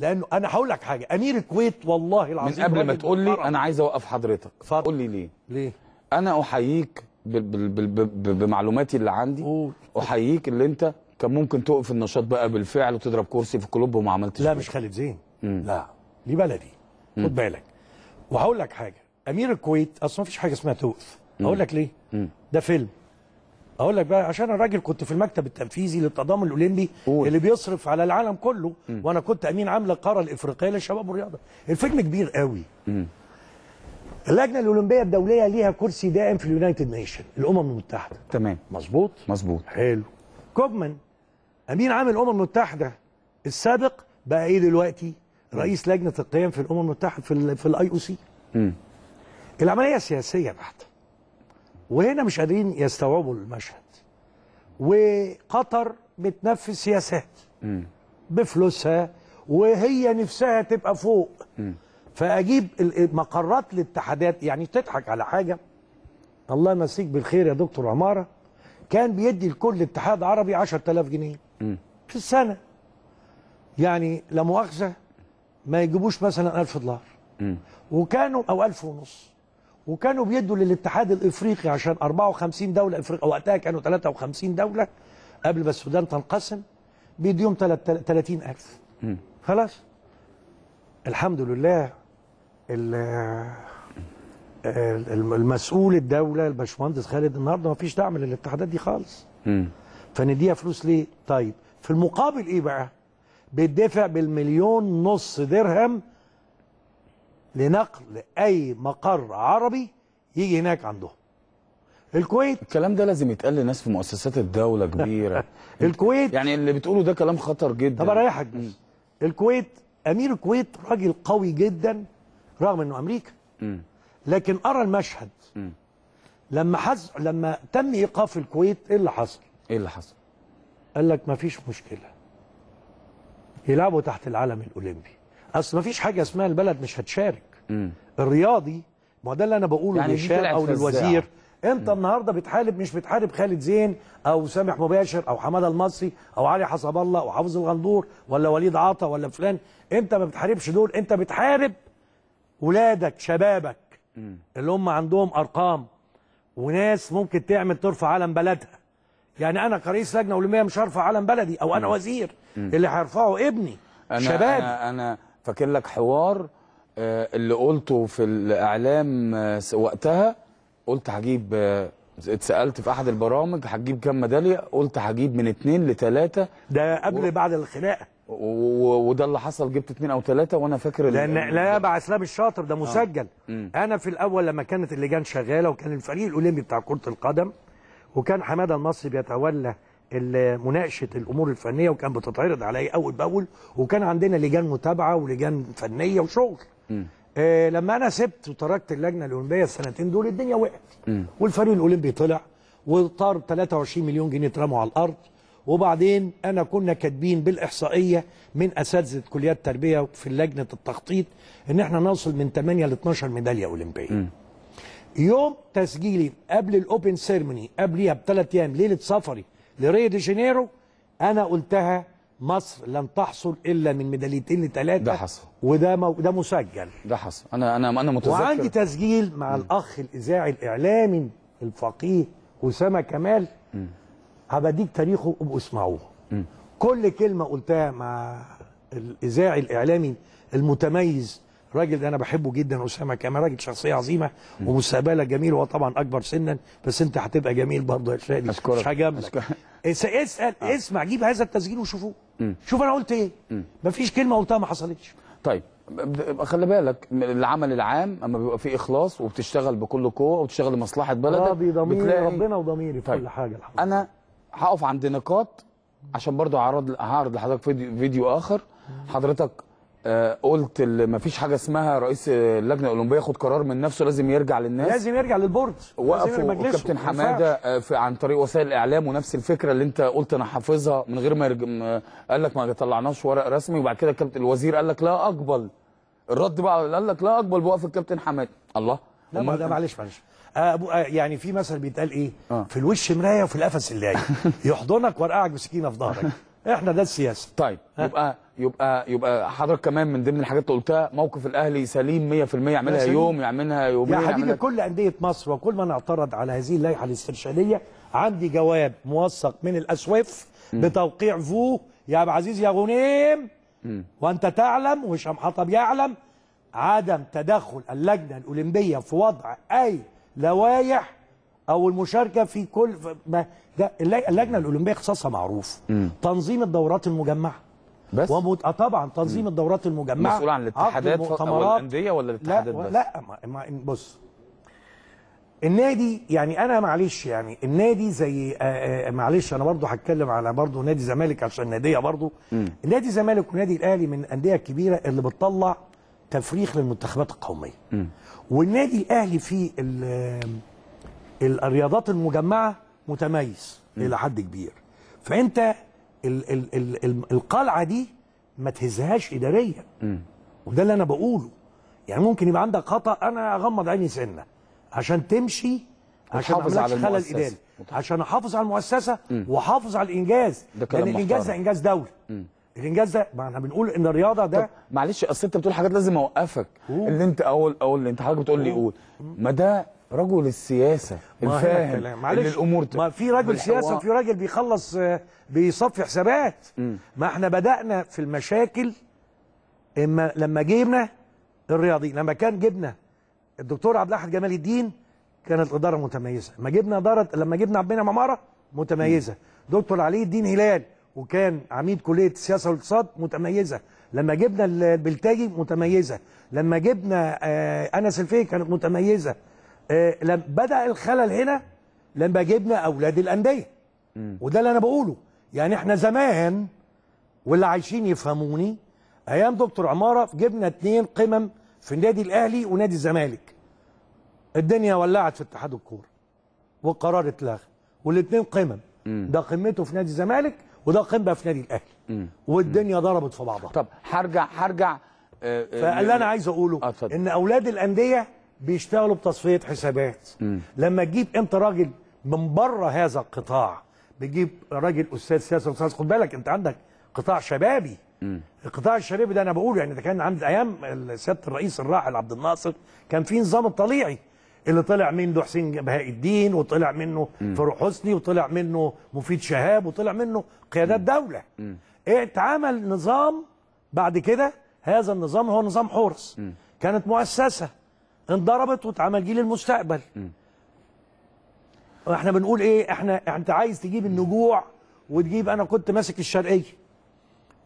لانه انا هقول لك حاجه امير الكويت والله العظيم من قبل ما تقول لي انا عايز اوقف حضرتك قول لي ليه ليه انا احييك بمعلوماتي اللي عندي أوه. احييك اللي انت كان ممكن توقف النشاط بقى بالفعل وتضرب كرسي في كلوب وما عملتش لا مش خالد زين مم. لا دي بلدي خد بالك وهقول لك حاجه امير الكويت اصلا ما فيش حاجه اسمها توقف هقول لك ليه مم. ده فيلم اقول لك بقى عشان انا راجل كنت في المكتب التنفيذي للتضامن الاولمبي أوه. اللي بيصرف على العالم كله م. وانا كنت امين عام للقاره الافريقيه للشباب والرياضه الفيلم كبير قوي م. اللجنه الاولمبيه الدوليه ليها كرسي دائم في اليونايتد نيشن الامم المتحده تمام مظبوط مظبوط حلو كوبمان امين عام الامم المتحده السابق بقى ايه دلوقتي رئيس لجنه القيم في الامم المتحده في الاي او سي العمليه سياسيه بحته وهنا مش قادرين يستوعبوا المشهد وقطر بتنفذ سياسات بفلوسها وهي نفسها تبقى فوق فاجيب مقرات الاتحادات يعني تضحك على حاجه الله يمسيك بالخير يا دكتور عماره كان بيدي لكل اتحاد عربي 10000 جنيه في السنه يعني لا مؤاخذه ما يجيبوش مثلا 1000 دولار وكانوا او 1000 ونص وكانوا بيدوا للاتحاد الافريقي عشان 54 دوله افريقيا وقتها كانوا 53 دوله قبل ما السودان تنقسم بيديهم 30000 خلاص الحمد لله المسؤول الدوله الباشمهندس خالد النهارده ما فيش دعم للاتحادات دي خالص فنديها فلوس ليه طيب في المقابل ايه بقى بيدفع بالمليون نص درهم لنقل اي مقر عربي يجي هناك عندهم الكويت الكلام ده لازم يتقال لناس في مؤسسات الدوله كبيره الكويت يعني اللي بتقوله ده كلام خطر جدا طب اريحك الكويت امير الكويت راجل قوي جدا رغم انه امريكا لكن ارى المشهد لما حز... لما تم ايقاف الكويت ايه اللي حصل؟ ايه اللي حصل؟ قال لك مفيش مشكله يلعبوا تحت العلم الاولمبي اصل ما فيش حاجه اسمها البلد مش هتشارك مم. الرياضي ما ده اللي انا بقوله يعني للشارع او للوزير انت مم. النهارده بتحارب مش بتحارب خالد زين او سامح مباشر او حماده المصري او علي حسب الله او حافظ الغندور ولا وليد عطا ولا فلان انت ما بتحاربش دول انت بتحارب ولادك شبابك مم. اللي هم عندهم ارقام وناس ممكن تعمل ترفع علم بلدها يعني انا كرئيس لجنه اولمبيه مش هرفع علم بلدي او انا مم. وزير اللي هيرفعه ابني أنا أنا, أنا فاكر لك حوار آه، اللي قلته في الاعلام آه، وقتها قلت هجيب آه، اتسالت في احد البرامج هتجيب كام ميداليه قلت هجيب من اثنين لثلاثه ده قبل و... بعد الخناقه وده اللي حصل جبت اثنين او ثلاثه وانا فاكر لان لا يا اسلام الشاطر ده مسجل آه. انا في الاول لما كانت اللجان شغاله وكان الفريق الاولمبي بتاع كره القدم وكان حماده المصري بيتولى مناقشه الامور الفنيه وكان بتتعرض علي اول باول وكان عندنا لجان متابعه ولجان فنيه وشغل آه لما انا سبت وتركت اللجنه الاولمبيه السنتين دول الدنيا وقعت والفريق الاولمبي طلع وطار 23 مليون جنيه اترموا على الارض وبعدين انا كنا كاتبين بالاحصائيه من اساتذه كليات التربيه في لجنه التخطيط ان احنا نوصل من 8 ل 12 ميداليه اولمبيه م. يوم تسجيلي قبل الاوبن سيرموني قبليها بثلاث ايام ليله سفري لريو دي جانيرو انا قلتها مصر لن تحصل الا من ميداليتين لثلاثه ده حصل وده مو... ده مسجل ده حصل انا انا انا متذكر وعندي تسجيل مع م. الاخ الاذاعي الاعلامي الفقيه اسامه كمال هبديك تاريخه واسمعوه كل كلمه قلتها مع الاذاعي الاعلامي المتميز الراجل ده انا بحبه جدا اسامه كما راجل شخصيه عظيمه ومستقبله جميل وهو طبعا اكبر سنا بس انت هتبقى جميل برضه يا شادي مش هجاملك اسال آه. اسمع جيب هذا التسجيل وشوفوه شوف انا قلت ايه مفيش كلمه قلتها ما حصلتش طيب خلي بالك العمل العام اما بيبقى فيه اخلاص وبتشتغل بكل قوه وبتشتغل لمصلحه بلدك راضي ضميري بتلاقي... ربنا وضميري في طيب. كل حاجه الحمد انا هقف عند نقاط عشان برضو هعرض هعرض لحضرتك فيديو, فيديو اخر حضرتك آه، قلت ما فيش حاجه اسمها رئيس اللجنه الاولمبيه ياخد قرار من نفسه لازم يرجع للناس لازم يرجع للبورد وقف كابتن حماده آه، في عن طريق وسائل الاعلام ونفس الفكره اللي انت قلت انا حافظها من غير ما يرج... قال لك ما طلعناش ورق رسمي وبعد كده كابتن الوزير قال لك لا اقبل الرد بقى قال لك لا اقبل بوقف الكابتن حماده الله لا ما ده معلش معلش آه، أبو يعني في مثل بيتقال ايه آه. في الوش مرايه وفي القفص اللي يحضنك ورقعك بسكينه في ظهرك احنا ده السياسه طيب ها. يبقى يبقى يبقى حضرتك كمان من ضمن الحاجات اللي قلتها موقف الاهلي سليم 100% يعملها يوم يعملها يومين يا حبيبي كل انديه مصر وكل من اعترض على هذه اللائحه الاسترشاديه عندي جواب موثق من الاسواف بتوقيع فو يا ابو عزيز يا غنيم وانت تعلم وهشام حطب يعلم عدم تدخل اللجنه الاولمبيه في وضع اي لوائح او المشاركه في كل ما اللجنه الاولمبيه اختصاصها معروف م. تنظيم الدورات المجمعه بس ومت... آه طبعا تنظيم م. الدورات المجمعه مسؤول عن الاتحادات او الانديه ولا الاتحادات لا بس لا ما... بص النادي يعني انا معلش يعني النادي زي آآ آه، آآ آه، معلش انا برضو هتكلم على برضو نادي زمالك عشان ناديه برضو م. نادي الزمالك والنادي الاهلي من الانديه الكبيره اللي بتطلع تفريخ للمنتخبات القوميه م. والنادي الاهلي في الرياضات المجمعه متميز الى حد كبير فانت ال ال ال ال القلعه دي ما تهزهاش اداريا وده اللي انا بقوله يعني ممكن يبقى عندك خطا انا اغمض عيني سنه عشان تمشي عشان احافظ على خلل اداري عشان احافظ على المؤسسه واحافظ على الانجاز ده لان الانجاز ده انجاز دولي الانجاز ده ما احنا بنقول ان الرياضه ده معلش اصل انت بتقول حاجات لازم اوقفك اللي انت اول اول اللي انت حضرتك بتقول لي قول ما ده رجل السياسه الفاهم معلش الامور ما في رجل سياسه وفي راجل بيخلص آه، بيصفي حسابات ما احنا بدانا في المشاكل اما لما جبنا الرياضي لما كان جبنا الدكتور عبد الاحد جمال الدين كانت الاداره متميزه لما جبنا اداره لما جبنا عبد المنعم عماره متميزه م. دكتور علي الدين هلال وكان عميد كليه السياسه والاقتصاد متميزه لما جبنا البلتاجي متميزه لما جبنا آه، انس الفيه كانت متميزه آه، لما بدا الخلل هنا لما جبنا اولاد الانديه وده اللي انا بقوله يعني احنا زمان واللي عايشين يفهموني ايام دكتور عماره جبنا اتنين قمم في النادي الاهلي ونادي الزمالك الدنيا ولعت في اتحاد الكوره والقرار اتلغى والاتنين قمم ده قمته في نادي الزمالك وده قمه في نادي الاهلي والدنيا ضربت في بعضها طب هرجع هرجع آه، آه، فاللي انا يعني عايز اقوله ان اولاد الانديه بيشتغلوا بتصفيه حسابات مم. لما تجيب انت راجل من بره هذا القطاع بتجيب راجل استاذ سياسه استاذ خد بالك انت عندك قطاع شبابي مم. القطاع الشبابي ده انا بقول يعني ده كان عند ايام سياده الرئيس الراحل عبد الناصر كان في نظام الطليعي اللي طلع منه حسين بهاء الدين وطلع منه فاروق حسني وطلع منه مفيد شهاب وطلع منه قيادات دوله مم. اتعمل نظام بعد كده هذا النظام هو نظام حورس كانت مؤسسه انضربت واتعمل جيل المستقبل احنا بنقول ايه احنا انت عايز تجيب النجوع وتجيب انا كنت ماسك الشرقيه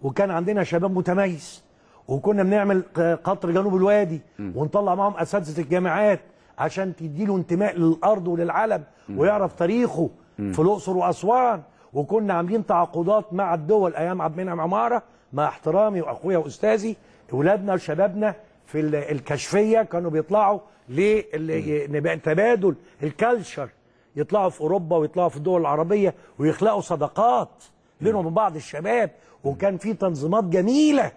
وكان عندنا شباب متميز وكنا بنعمل قطر جنوب الوادي ونطلع معاهم اساتذه الجامعات عشان تديله انتماء للارض وللعلم ويعرف تاريخه في الاقصر واسوان وكنا عاملين تعاقدات مع الدول ايام عبد المنعم عماره مع احترامي واخويا واستاذي اولادنا وشبابنا في الكشفيه كانوا بيطلعوا لتبادل الكالتشر يطلعوا في اوروبا ويطلعوا في الدول العربيه ويخلقوا صداقات بينهم وبين بعض الشباب وكان في تنظيمات جميله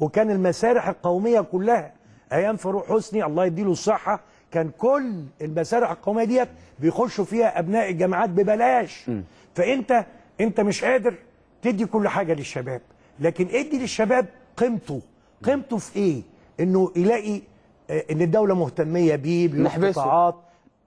وكان المسارح القوميه كلها ايام فاروق حسني الله يديله الصحه كان كل المسارح القوميه ديت بيخشوا فيها ابناء الجامعات ببلاش فانت انت مش قادر تدي كل حاجه للشباب لكن ادي للشباب قيمته قيمته في ايه انه يلاقي آه، ان الدوله مهتميه بيه بقطاعات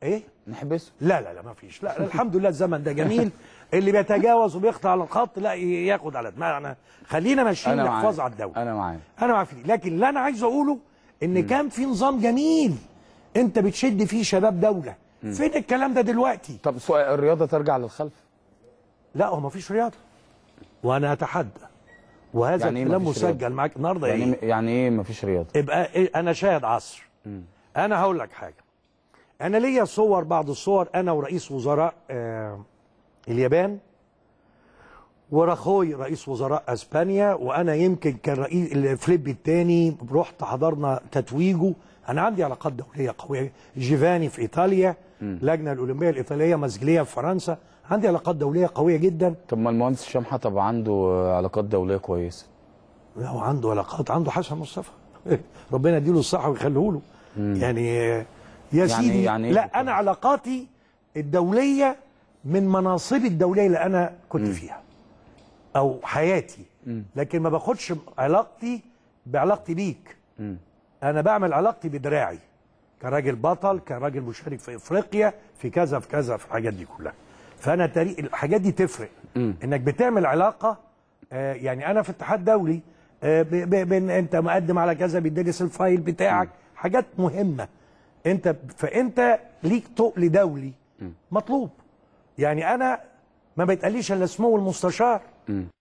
ايه نحبسه لا لا لا ما فيش لا, الحمد لله الزمن ده جميل اللي بيتجاوز وبيقطع على الخط لا ياخد على دماغنا خلينا ماشيين للحفاظ على الدوله انا معاك انا معاك في لكن اللي انا عايز اقوله ان م. كان في نظام جميل انت بتشد فيه شباب دوله م. فين الكلام ده دلوقتي طب سؤال الرياضه ترجع للخلف لا هو ما فيش رياضه وانا اتحدى وهذا يعني إيه الكلام مسجل معاك النهارده يعني ايه, إيه- يعني ايه مفيش رياضه يبقى إيه انا شاهد عصر م. انا هقول لك حاجه انا ليا صور بعض الصور انا ورئيس وزراء آه اليابان وراخوي رئيس وزراء اسبانيا وانا يمكن كان رئيس فليبي الثاني رحت حضرنا تتويجه انا عندي علاقات دوليه قويه جيفاني في ايطاليا اللجنه الاولمبيه الايطاليه مسجليه في فرنسا عندي علاقات دوليه قويه جدا طب ما المهندس هشام حطب عنده علاقات دوليه كويسه لا هو عنده علاقات عنده حسن مصطفى ربنا يديله الصحه ويخليه له يعني يا يعني سيدي يعني يعني لا انا علاقاتي الدوليه من مناصبي الدوليه اللي انا كنت فيها او حياتي لكن ما باخدش علاقتي بعلاقتي بيك انا بعمل علاقتي بدراعي كراجل بطل كراجل مشارك في افريقيا في كذا في كذا في الحاجات دي كلها فانا تاريخ الحاجات دي تفرق م. انك بتعمل علاقه آه يعني انا في اتحاد دولي آه ب... انت مقدم على كذا بيدرس الفايل بتاعك م. حاجات مهمه انت فانت ليك تقل دولي م. مطلوب يعني انا ما بيتقاليش الا اسمه المستشار م.